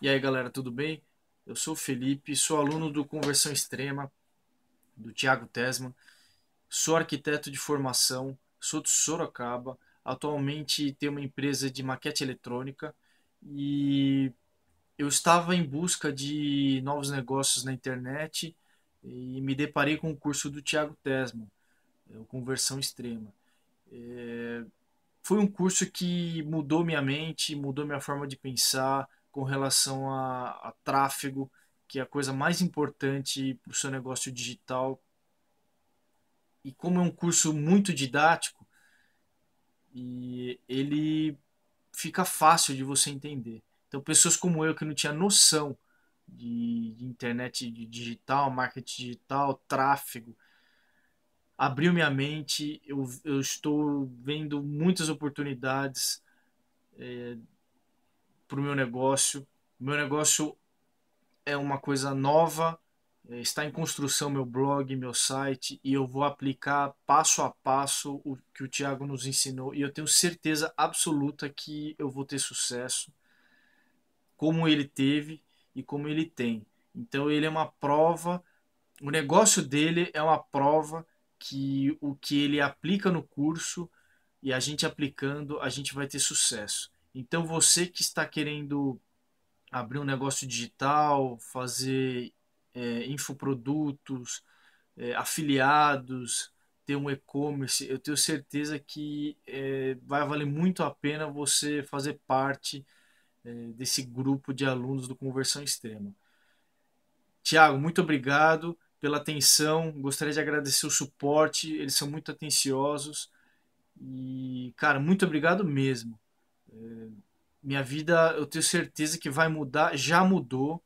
E aí, galera, tudo bem? Eu sou o Felipe, sou aluno do Conversão Extrema, do Tiago Tesman, sou arquiteto de formação, sou de Sorocaba, atualmente tenho uma empresa de maquete eletrônica e eu estava em busca de novos negócios na internet e me deparei com o curso do Tiago Tesman, é o Conversão Extrema. É... Foi um curso que mudou minha mente, mudou minha forma de pensar, com relação a, a tráfego, que é a coisa mais importante para o seu negócio digital. E como é um curso muito didático, e ele fica fácil de você entender. Então, pessoas como eu que não tinha noção de, internet de digital, marketing digital, tráfego, abriu minha mente. Eu, eu estou vendo muitas oportunidades. É, para o meu negócio. Meu negócio é uma coisa nova, é, está em construção meu blog, meu site, e eu vou aplicar passo a passo o que o Tiago nos ensinou. E eu tenho certeza absoluta que eu vou ter sucesso, como ele teve e como ele tem. Então, ele é uma prova, o negócio dele é uma prova que o que ele aplica no curso e a gente aplicando, a gente vai ter sucesso. Então você que está querendo abrir um negócio digital, fazer é, infoprodutos, é, afiliados, ter um e-commerce, eu tenho certeza que é, vai valer muito a pena você fazer parte é, desse grupo de alunos do Conversão Extrema. Tiago, muito obrigado pela atenção, gostaria de agradecer o suporte, eles são muito atenciosos e, cara, muito obrigado mesmo minha vida, eu tenho certeza que vai mudar, já mudou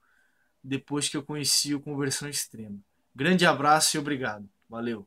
depois que eu conheci o Conversão Extrema. Grande abraço e obrigado. Valeu.